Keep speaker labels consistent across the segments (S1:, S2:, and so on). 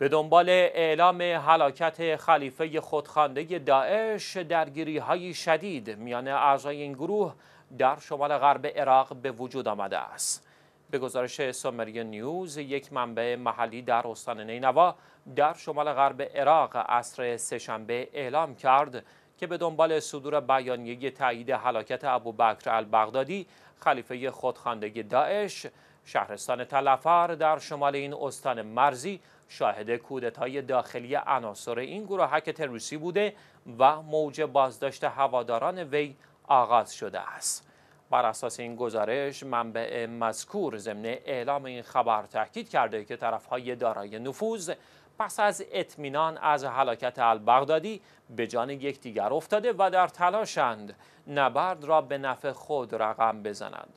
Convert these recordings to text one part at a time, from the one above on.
S1: به دنبال اعلام حلاکت خلیفه خودخوانده داعش درگیری های شدید میان اعضای این گروه در شمال غرب عراق به وجود آمده است به گزارش سومری نیوز یک منبع محلی در استان نینوا در شمال غرب عراق عصر سهشنبه اعلام کرد که به دنبال صدور بیانیه تایید ابو ابوبکر البغدادی خلیفه خودخوانده داعش شهرستان تلفار در شمال این استان مرزی شاهد کودتای داخلی عناصر این گروهک تروریستی بوده و موج بازداشت هواداران وی آغاز شده است بر اساس این گزارش منبع مذکور ضمن اعلام این خبر تاکید کرده که طرفهای دارای نفوذ پس از اطمینان از حلاکت البغدادی به جان یکدیگر افتاده و در تلاشند نبرد را به نفع خود رقم بزنند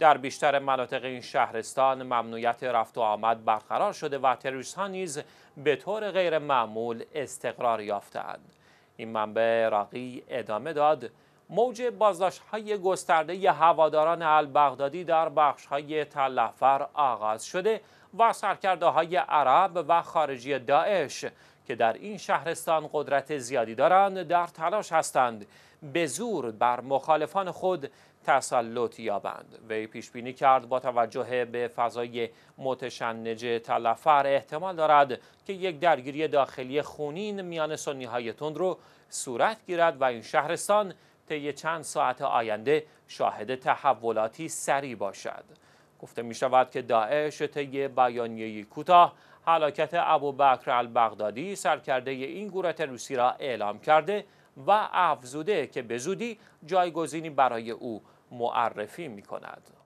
S1: در بیشتر مناطق این شهرستان ممنوعیت رفت و آمد برقرار شده و تروریست ها نیز به طور غیر معمول استقرار یافتند این منبع عراقی ادامه داد موج بازداشت های گسترده ی هواداران البغدادی در بخش های تلفر آغاز شده و سرکرده های عرب و خارجی داعش که در این شهرستان قدرت زیادی دارند در تلاش هستند به زور بر مخالفان خود تسلط یابند وی پیش بینی کرد با توجه به فضای متشنج تلفر احتمال دارد که یک درگیری داخلی خونین میان سنی های تند رو صورت گیرد و این شهرستان طی چند ساعت آینده شاهد تحولاتی سری باشد گفته می شود که داعش طی بیانیه‌ای کوتاه حلاکت ابو بکر البغدادی سرکرده این گروه روسی را اعلام کرده و افزوده که به زودی جایگزینی برای او معرفی می کند.